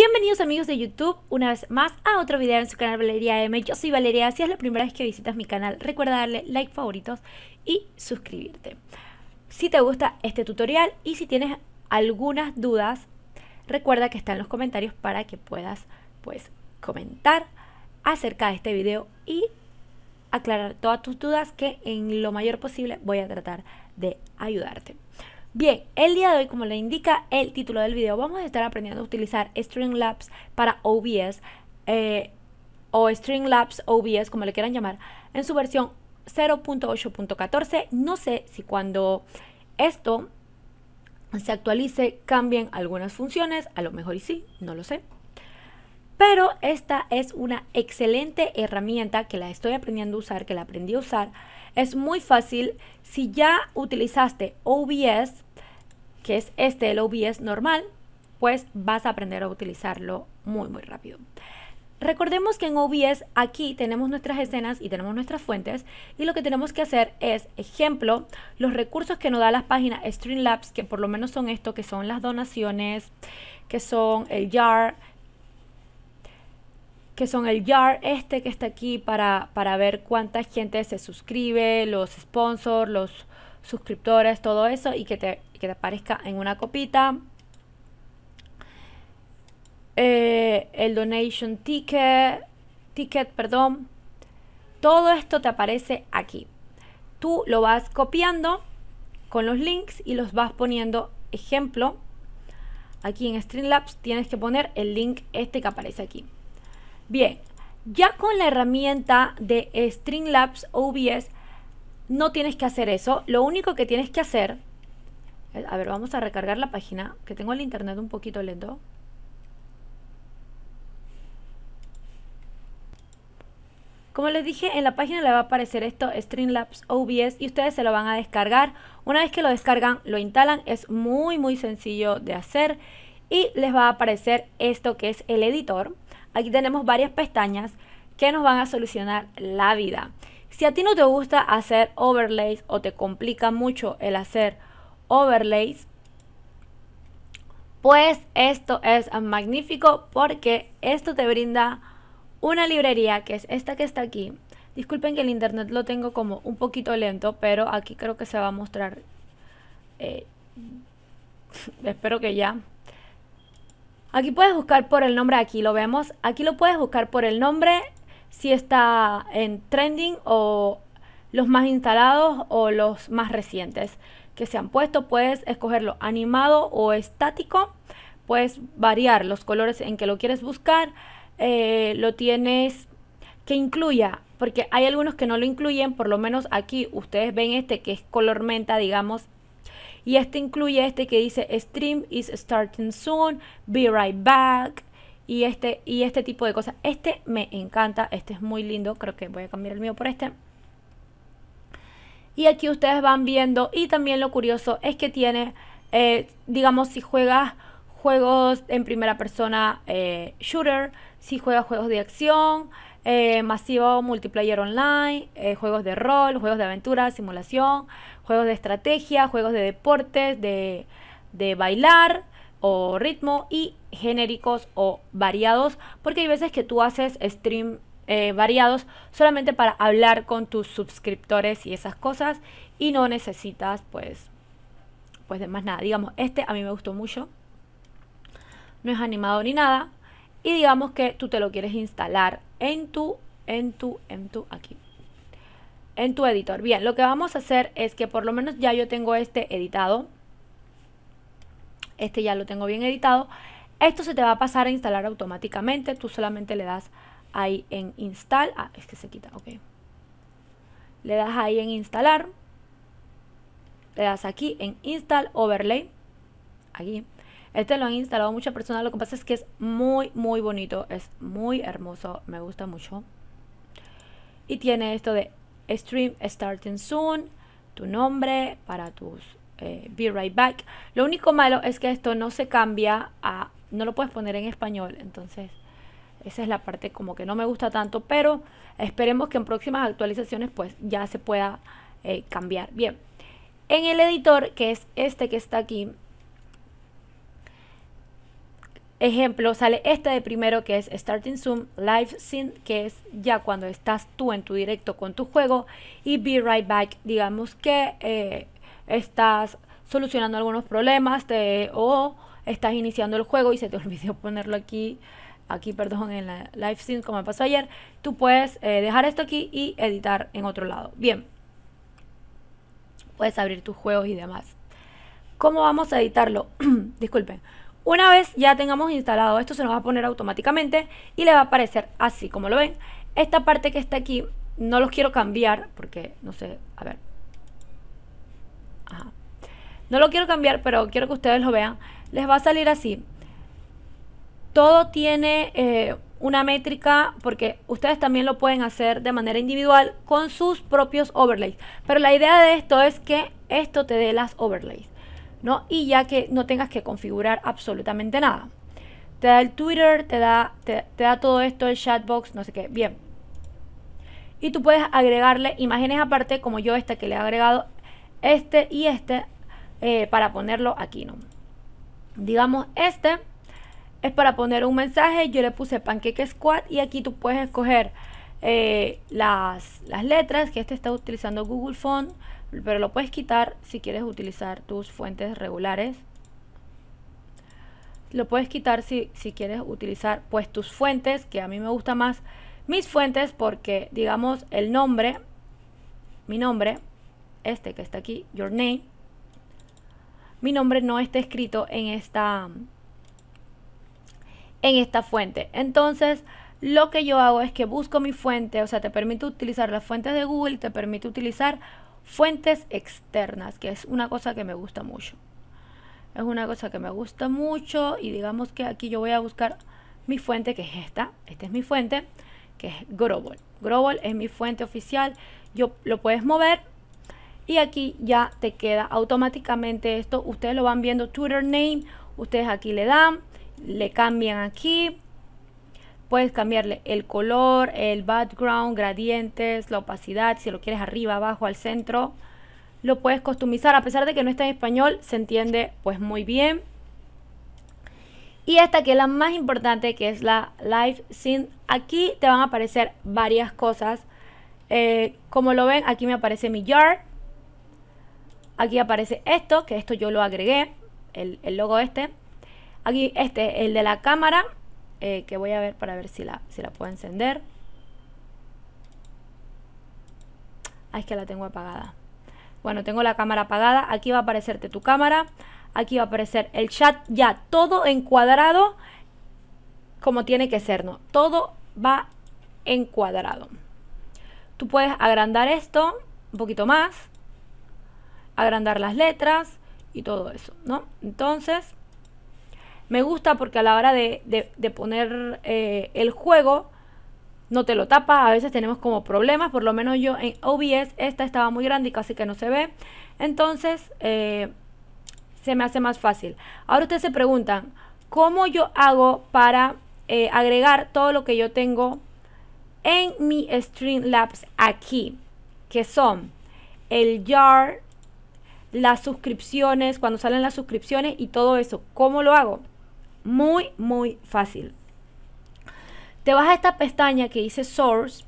Bienvenidos amigos de YouTube una vez más a otro video en su canal Valeria M. Yo soy Valeria, si es la primera vez que visitas mi canal recuerda darle like, favoritos y suscribirte. Si te gusta este tutorial y si tienes algunas dudas recuerda que está en los comentarios para que puedas pues comentar acerca de este video y aclarar todas tus dudas que en lo mayor posible voy a tratar de ayudarte. Bien, el día de hoy, como le indica el título del video, vamos a estar aprendiendo a utilizar Streamlabs para OBS o eh, Streamlabs OBS, como le quieran llamar, en su versión 0.8.14. No sé si cuando esto se actualice cambien algunas funciones, a lo mejor y sí, no lo sé. Pero esta es una excelente herramienta que la estoy aprendiendo a usar, que la aprendí a usar. Es muy fácil. Si ya utilizaste OBS, que es este, el OBS normal, pues vas a aprender a utilizarlo muy, muy rápido. Recordemos que en OBS aquí tenemos nuestras escenas y tenemos nuestras fuentes y lo que tenemos que hacer es, ejemplo, los recursos que nos da las páginas Streamlabs, que por lo menos son esto, que son las donaciones, que son el jar, que son el YAR, este que está aquí para, ver cuánta gente se suscribe, los sponsors, los suscriptores, todo eso, y que te, que te aparezca en una copita. Eh, el donation ticket, ticket, perdón. Todo esto te aparece aquí. Tú lo vas copiando con los links y los vas poniendo ejemplo. Aquí en Streamlabs tienes que poner el link este que aparece aquí. Bien, ya con la herramienta de Streamlabs OBS no tienes que hacer eso. Lo único que tienes que hacer... Eh, a ver, vamos a recargar la página, que tengo el internet un poquito lento. Como les dije, en la página le va a aparecer esto, Streamlabs OBS, y ustedes se lo van a descargar. Una vez que lo descargan, lo instalan, es muy muy sencillo de hacer. Y les va a aparecer esto que es el editor. Aquí tenemos varias pestañas que nos van a solucionar la vida. Si a ti no te gusta hacer overlays o te complica mucho el hacer overlays, pues esto es magnífico porque esto te brinda una librería que es esta que está aquí. Disculpen que el internet lo tengo como un poquito lento, pero aquí creo que se va a mostrar. Eh, espero que ya. Aquí puedes buscar por el nombre, aquí lo vemos. Aquí lo puedes buscar por el nombre, si está en trending o los más instalados o los más recientes que se han puesto. Puedes escogerlo animado o estático. Puedes variar los colores en que lo quieres buscar. Eh, lo tienes que incluya, porque hay algunos que no lo incluyen, por lo menos aquí ustedes ven este que es color menta, digamos, y este incluye este que dice stream is starting soon, be right back. Y este, y este tipo de cosas. Este me encanta, este es muy lindo. Creo que voy a cambiar el mío por este. Y aquí ustedes van viendo. Y también lo curioso es que tiene, eh, digamos, si juegas juegos en primera persona eh, shooter, si juegas juegos de acción, eh, masivo multiplayer online, eh, juegos de rol, juegos de aventura, simulación, juegos de estrategia, juegos de deportes, de, bailar o ritmo y genéricos o variados, porque hay veces que tú haces stream eh, variados solamente para hablar con tus suscriptores y esas cosas y no necesitas pues pues de más nada. Digamos, este a mí me gustó mucho. No es animado ni nada, y digamos que tú te lo quieres instalar en tu, en tu, en tu, aquí, en tu editor. Bien, lo que vamos a hacer es que por lo menos ya yo tengo este editado. Este ya lo tengo bien editado. Esto se te va a pasar a instalar automáticamente. Tú solamente le das ahí en install. Ah, es que se quita, ok. Le das ahí en instalar. Le das aquí en install overlay. Aquí. Este lo han instalado muchas personas. Lo que pasa es que es muy, muy bonito. Es muy hermoso. Me gusta mucho. Y tiene esto de Stream Starting Soon. Tu nombre para tus eh, Be Right Back. Lo único malo es que esto no se cambia a... No lo puedes poner en español. Entonces... Esa es la parte como que no me gusta tanto, pero esperemos que en próximas actualizaciones pues ya se pueda eh, cambiar. Bien, en el editor, que es este que está aquí, Ejemplo, sale este de primero que es Starting Zoom, Live Sync, que es ya cuando estás tú en tu directo con tu juego, y Be Right Back, digamos que eh, estás solucionando algunos problemas o estás iniciando el juego y se te olvidó ponerlo aquí, aquí, perdón, en la Live Sync como pasó ayer, tú puedes eh, dejar esto aquí y editar en otro lado. Bien, puedes abrir tus juegos y demás. ¿Cómo vamos a editarlo? Disculpen. Una vez ya tengamos instalado esto, se nos va a poner automáticamente y le va a aparecer así como lo ven. Esta parte que está aquí, no los quiero cambiar porque, no sé, a ver. No lo quiero cambiar, pero quiero que ustedes lo vean. Les va a salir así. Todo tiene eh, una métrica porque ustedes también lo pueden hacer de manera individual con sus propios overlays. Pero la idea de esto es que esto te dé las overlays. ¿no? Y ya que no tengas que configurar absolutamente nada. Te da el Twitter, te da, te, da todo esto, el chatbox, no sé qué. Bien. Y tú puedes agregarle imágenes aparte, como yo esta que le he agregado, este y este, eh, para ponerlo aquí, ¿no? Digamos, este es para poner un mensaje. Yo le puse Pancake Squad y aquí tú puedes escoger eh, las, las letras que este está utilizando Google Font, pero lo puedes quitar si quieres utilizar tus fuentes regulares. Lo puedes quitar si, si quieres utilizar pues tus fuentes, que a mí me gusta más mis fuentes porque digamos el nombre, mi nombre, este que está aquí, your name, mi nombre no está escrito en esta, en esta fuente. Entonces, lo que yo hago es que busco mi fuente, o sea, te permite utilizar las fuentes de Google, te permite utilizar fuentes externas, que es una cosa que me gusta mucho. Es una cosa que me gusta mucho y digamos que aquí yo voy a buscar mi fuente, que es esta. Esta es mi fuente, que es Grobol. Grobol es mi fuente oficial. Yo lo puedes mover y aquí ya te queda automáticamente esto. Ustedes lo van viendo, Twitter name. Ustedes aquí le dan, le cambian aquí Puedes cambiarle el color, el background, gradientes, la opacidad, si lo quieres arriba, abajo, al centro. Lo puedes customizar, a pesar de que no está en español, se entiende pues muy bien. Y esta que es la más importante, que es la Live Scene. Aquí te van a aparecer varias cosas. Eh, como lo ven, aquí me aparece mi Yard. Aquí aparece esto, que esto yo lo agregué, el, el logo este. Aquí este, el de la cámara. Eh, que voy a ver para ver si la, si la puedo encender. Ah, es que la tengo apagada. Bueno, tengo la cámara apagada. Aquí va a aparecerte tu cámara. Aquí va a aparecer el chat ya todo encuadrado como tiene que ser, ¿no? Todo va encuadrado. Tú puedes agrandar esto un poquito más, agrandar las letras y todo eso, ¿no? Entonces, me gusta porque a la hora de, poner eh, el juego no te lo tapa. A veces tenemos como problemas. Por lo menos yo en OBS esta estaba muy grande y casi que no se ve. Entonces eh, se me hace más fácil. Ahora ustedes se preguntan, ¿cómo yo hago para eh, agregar todo lo que yo tengo en mi Streamlabs aquí? Que son el jar, las suscripciones, cuando salen las suscripciones y todo eso. ¿Cómo lo hago? Muy, muy fácil. Te vas a esta pestaña que dice Source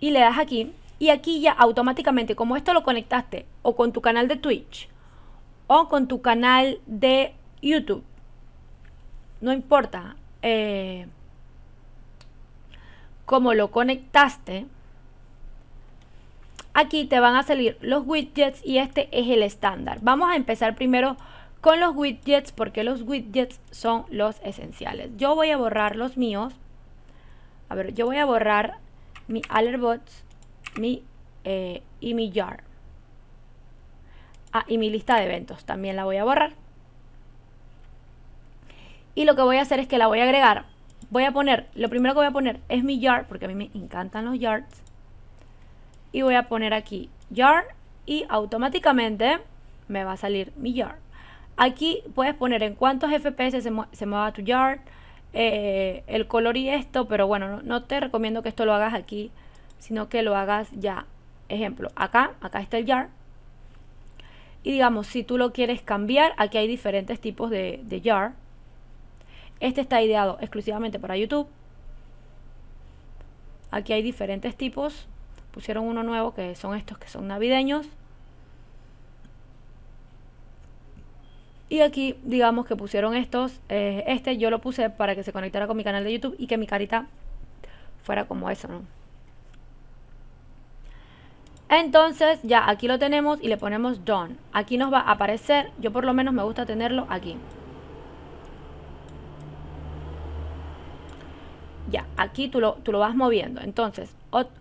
y le das aquí. Y aquí ya automáticamente, como esto lo conectaste o con tu canal de Twitch o con tu canal de YouTube, no importa eh, cómo lo conectaste, aquí te van a salir los widgets y este es el estándar. Vamos a empezar primero con los widgets porque los widgets son los esenciales. Yo voy a borrar los míos. A ver, yo voy a borrar mi AlertBots mi, eh, y mi jar. Ah, y mi lista de eventos también la voy a borrar. Y lo que voy a hacer es que la voy a agregar. Voy a poner, lo primero que voy a poner es mi Yard, porque a mí me encantan los yards. Y voy a poner aquí jar y automáticamente me va a salir mi Yard. Aquí puedes poner en cuántos FPS se, mueva tu yard, eh, el color y esto, pero bueno, no, te recomiendo que esto lo hagas aquí, sino que lo hagas ya. Ejemplo, acá, acá está el yard. Y digamos, si tú lo quieres cambiar, aquí hay diferentes tipos de, de yard. Este está ideado exclusivamente para YouTube. Aquí hay diferentes tipos. Pusieron uno nuevo que son estos que son navideños. Y aquí, digamos que pusieron estos. Eh, este yo lo puse para que se conectara con mi canal de YouTube y que mi carita fuera como eso, ¿no? Entonces ya aquí lo tenemos y le ponemos done. Aquí nos va a aparecer, yo por lo menos me gusta tenerlo aquí. Ya, aquí tú lo, tú lo vas moviendo. Entonces,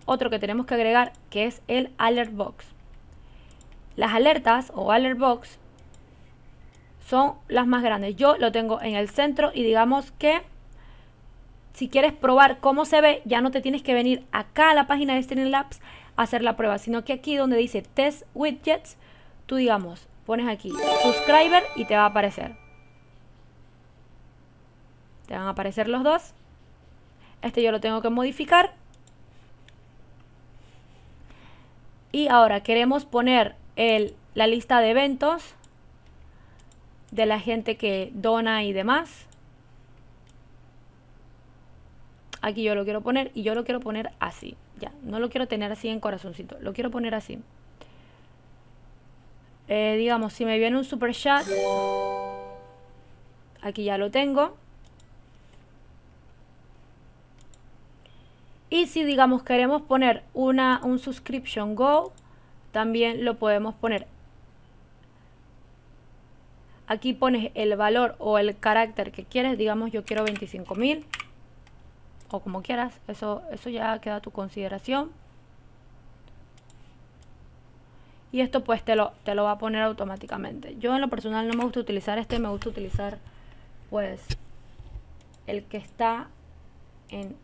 otro que tenemos que agregar que es el alert box. Las alertas o alert box son las más grandes. Yo lo tengo en el centro y digamos que si quieres probar cómo se ve, ya no te tienes que venir acá a la página de Streamlabs a hacer la prueba, sino que aquí donde dice Test Widgets, tú digamos, pones aquí Subscriber y te va a aparecer. Te van a aparecer los dos. Este yo lo tengo que modificar. Y ahora queremos poner la lista de eventos de la gente que dona y demás. Aquí yo lo quiero poner y yo lo quiero poner así. Ya, no lo quiero tener así en corazoncito, lo quiero poner así. Eh, digamos, si me viene un super chat, aquí ya lo tengo. Y si digamos queremos poner una, un subscription go, también lo podemos poner Aquí pones el valor o el carácter que quieres. Digamos, yo quiero 25.000 o como quieras. Eso, eso ya queda a tu consideración. Y esto pues te lo, te lo va a poner automáticamente. Yo en lo personal no me gusta utilizar este, me gusta utilizar pues el que está en,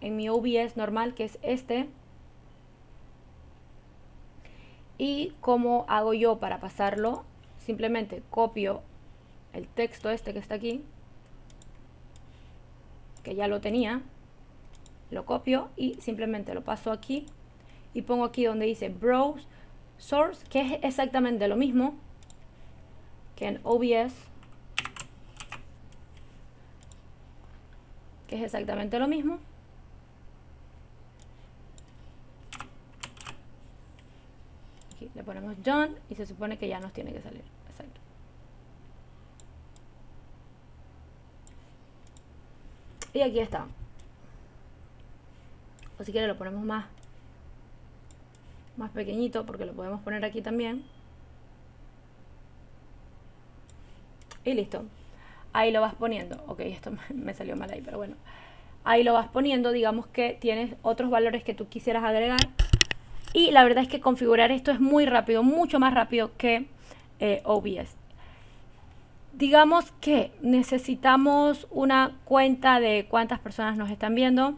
en mi OBS normal, que es este. Y cómo hago yo para pasarlo simplemente copio el texto este que está aquí, que ya lo tenía, lo copio y simplemente lo paso aquí y pongo aquí donde dice Browse Source, que es exactamente lo mismo que en OBS, que es exactamente lo mismo. ponemos John y se supone que ya nos tiene que salir. Exacto. Y aquí está. O si quiere lo ponemos más, más pequeñito porque lo podemos poner aquí también. Y listo. Ahí lo vas poniendo. Ok, esto me salió mal ahí, pero bueno. Ahí lo vas poniendo, digamos que tienes otros valores que tú quisieras agregar y la verdad es que configurar esto es muy rápido, mucho más rápido que eh, OBS. Digamos que necesitamos una cuenta de cuántas personas nos están viendo.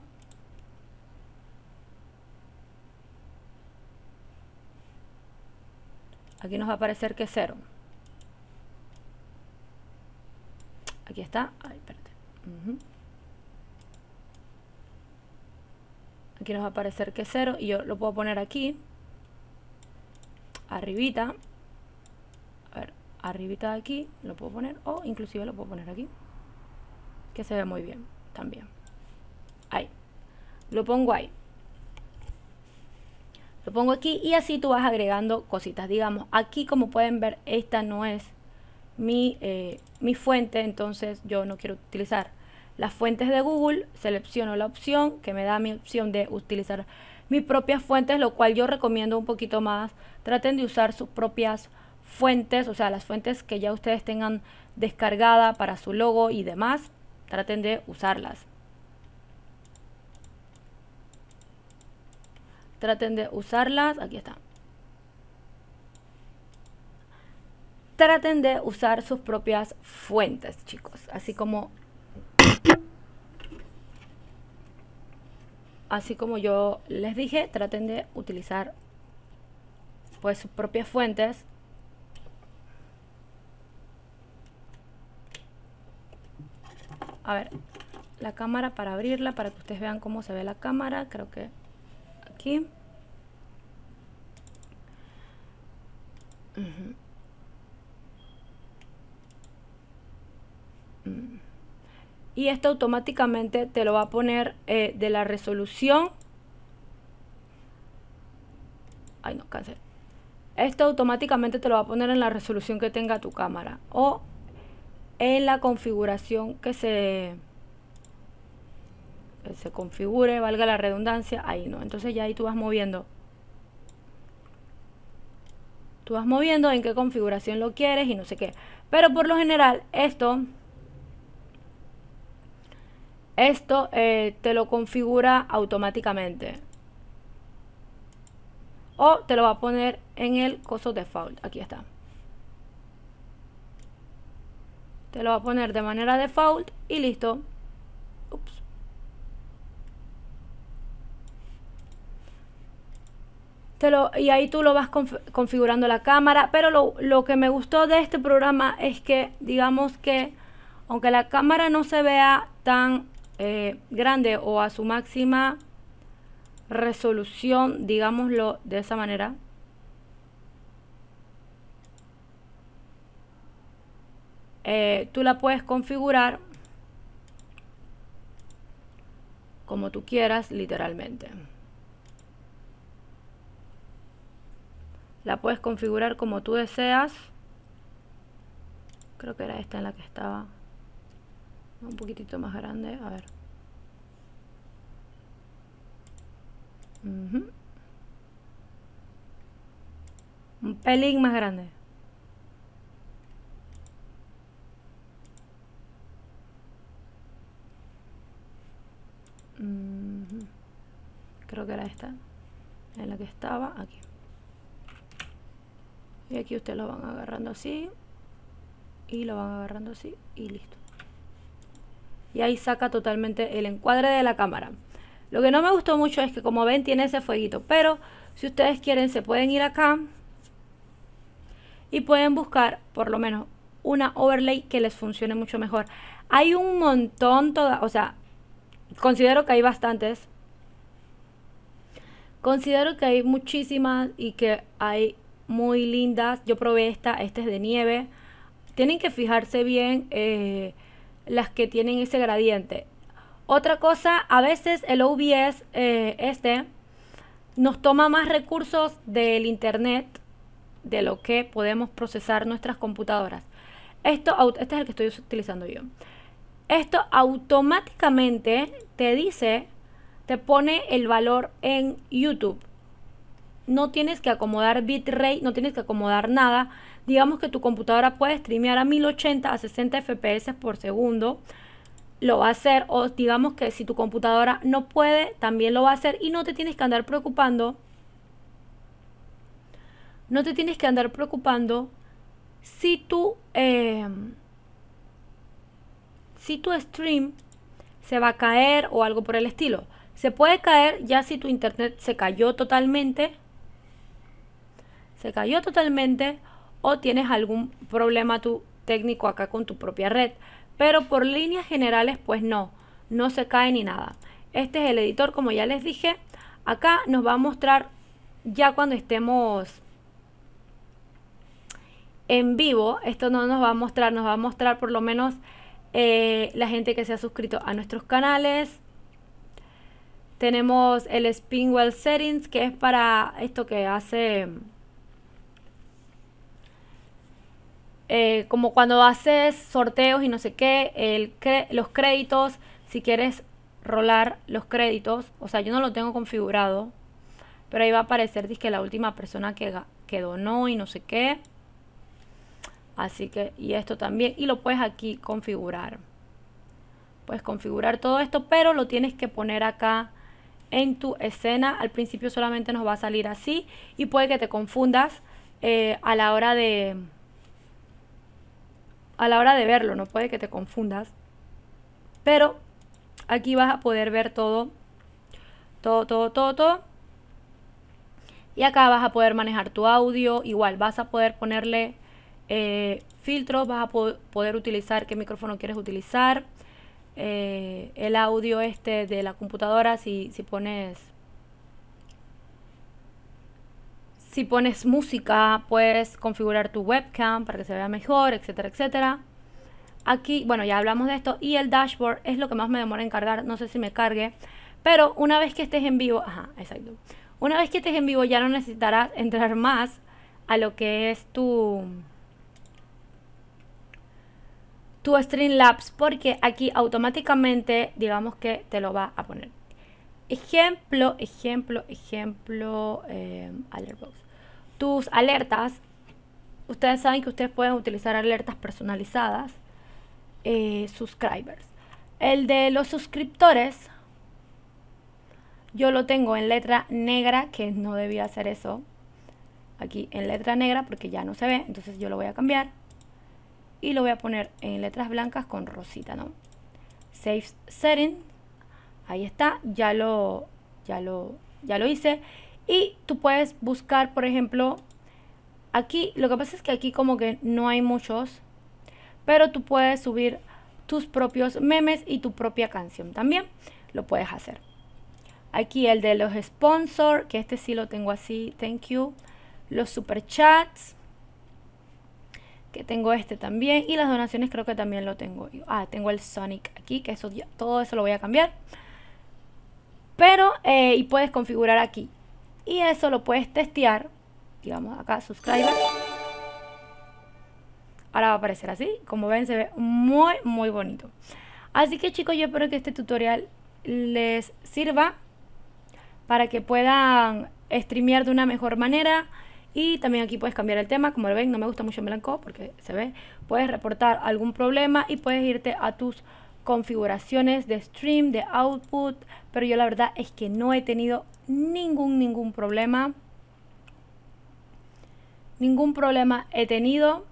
Aquí nos va a aparecer que es cero. Aquí está. Ay, espérate. Aquí nos va a aparecer que es y yo lo puedo poner aquí. Arribita. A ver, arribita de aquí lo puedo poner o inclusive lo puedo poner aquí. Que se ve muy bien también. Ahí. Lo pongo ahí. Lo pongo aquí y así tú vas agregando cositas. Digamos, aquí como pueden ver, esta no es mi eh, fuente, entonces yo no quiero utilizar las fuentes de Google, selecciono la opción que me da mi opción de utilizar mis propias fuentes, lo cual yo recomiendo un poquito más. Traten de usar sus propias fuentes, o sea, las fuentes que ya ustedes tengan descargada para su logo y demás, traten de usarlas. Traten de usarlas, aquí está. Traten de usar sus propias fuentes, chicos, así como Así como yo les dije, traten de utilizar pues sus propias fuentes. A ver, la cámara para abrirla, para que ustedes vean cómo se ve la cámara. Creo que aquí. y esto automáticamente te lo va a poner eh, de la resolución. Ay, no, cancel. Esto automáticamente te lo va a poner en la resolución que tenga tu cámara o en la configuración que se, que se configure, valga la redundancia, ahí no. Entonces ya ahí tú vas moviendo. Tú vas moviendo en qué configuración lo quieres y no sé qué. Pero por lo general esto esto eh, te lo configura automáticamente. O te lo va a poner en el coso default. Aquí está. Te lo va a poner de manera default y listo. Te y ahí tú lo vas configurando la cámara. Pero lo, lo que me gustó de este programa es que, digamos que, aunque la cámara no se vea tan eh, grande o a su máxima resolución, digámoslo de esa manera. Eh, tú la puedes configurar como tú quieras, literalmente. La puedes configurar como tú deseas. Creo que era esta en la que estaba un poquitito más grande, a ver. Un pelín más grande. Creo que era esta, en la que estaba, aquí. Y aquí ustedes lo van agarrando así. Y lo van agarrando así y listo y ahí saca totalmente el encuadre de la cámara. Lo que no me gustó mucho es que como ven tiene ese fueguito, pero si ustedes quieren se pueden ir acá y pueden buscar por lo menos una overlay que les funcione mucho mejor. Hay un montón, todas. o sea, considero que hay bastantes. Considero que hay muchísimas y que hay muy lindas. Yo probé esta, esta es de nieve. Tienen que fijarse bien. Eh, las que tienen ese gradiente. Otra cosa, a veces el OBS eh, este nos toma más recursos del internet de lo que podemos procesar nuestras computadoras. Esto, este es el que estoy utilizando yo. Esto automáticamente te dice, te pone el valor en YouTube. No tienes que acomodar bitrate, no tienes que acomodar nada Digamos que tu computadora puede streamear a 1080 a 60 fps por segundo. Lo va a hacer o digamos que si tu computadora no puede, también lo va a hacer y no te tienes que andar preocupando. No te tienes que andar preocupando si tu, em, si tu stream se va a caer o algo por el estilo. Se puede caer ya si tu internet se cayó totalmente. Se cayó totalmente o tienes algún problema tú técnico acá con tu propia red. Pero por líneas generales, pues no, no se cae ni nada. Este es el editor, como ya les dije. Acá nos va a mostrar ya cuando estemos en vivo. Esto no nos va a mostrar, nos va a mostrar por lo menos eh, la gente que se ha suscrito a nuestros canales. Tenemos el Spinwell Settings, que es para esto que hace Eh, como cuando haces sorteos y no sé qué, el los créditos, si quieres rolar los créditos, o sea, yo no lo tengo configurado, pero ahí va a aparecer, dice que la última persona que, que donó y no sé qué. Así que, y esto también, y lo puedes aquí configurar. Puedes configurar todo esto, pero lo tienes que poner acá en tu escena. Al principio solamente nos va a salir así y puede que te confundas eh, a la hora de, a la hora de verlo, no puede que te confundas. Pero aquí vas a poder ver todo, todo, todo, todo, todo. Y acá vas a poder manejar tu audio, igual vas a poder ponerle eh, filtros, vas a poder utilizar qué micrófono quieres utilizar, eh, el audio este de la computadora, si, si pones Si pones música, puedes configurar tu webcam para que se vea mejor, etcétera, etcétera. Aquí, bueno, ya hablamos de esto. Y el dashboard es lo que más me demora en cargar. No sé si me cargue. Pero una vez que estés en vivo, ajá, exacto. Una vez que estés en vivo ya no necesitarás entrar más a lo que es tu tu Streamlabs porque aquí automáticamente digamos que te lo va a poner. Ejemplo, ejemplo, ejemplo, eh, box tus alertas. Ustedes saben que ustedes pueden utilizar alertas personalizadas. Eh, subscribers. El de los suscriptores, yo lo tengo en letra negra, que no debía hacer eso. Aquí en letra negra porque ya no se ve, entonces yo lo voy a cambiar. Y lo voy a poner en letras blancas con rosita, ¿no? Save setting. Ahí está, ya lo, ya lo, ya lo hice. Y tú puedes buscar, por ejemplo, aquí, lo que pasa es que aquí como que no hay muchos, pero tú puedes subir tus propios memes y tu propia canción también, lo puedes hacer. Aquí el de los sponsors, que este sí lo tengo así, thank you. Los super chats, que tengo este también. Y las donaciones creo que también lo tengo. Ah, tengo el Sonic aquí, que eso, todo eso lo voy a cambiar. Pero, eh, y puedes configurar aquí y eso lo puedes testear. Digamos acá, subscriber. Ahora va a aparecer así. Como ven, se ve muy, muy bonito. Así que chicos, yo espero que este tutorial les sirva para que puedan streamear de una mejor manera. Y también aquí puedes cambiar el tema, como lo ven, no me gusta mucho en blanco porque se ve. Puedes reportar algún problema y puedes irte a tus configuraciones de stream, de output, pero yo la verdad es que no he tenido ningún, ningún problema. Ningún problema he tenido.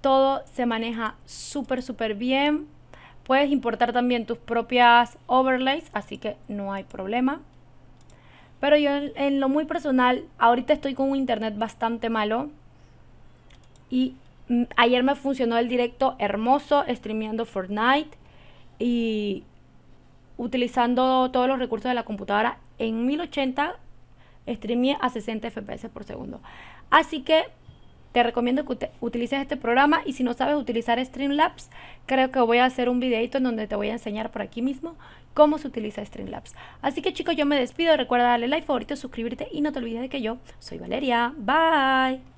Todo se maneja súper, súper bien. Puedes importar también tus propias overlays, así que no hay problema. Pero yo en, lo muy personal, ahorita estoy con un internet bastante malo. Y mm, ayer me funcionó el directo hermoso, streameando Fortnite. Y utilizando todos los recursos de la computadora en 1080 streamé a 60 fps por segundo. Así que te recomiendo que utilices este programa y si no sabes utilizar Streamlabs, creo que voy a hacer un videito en donde te voy a enseñar por aquí mismo cómo se utiliza Streamlabs. Así que chicos, yo me despido, recuerda darle like, favorito, suscribirte y no te olvides de que yo soy Valeria. Bye.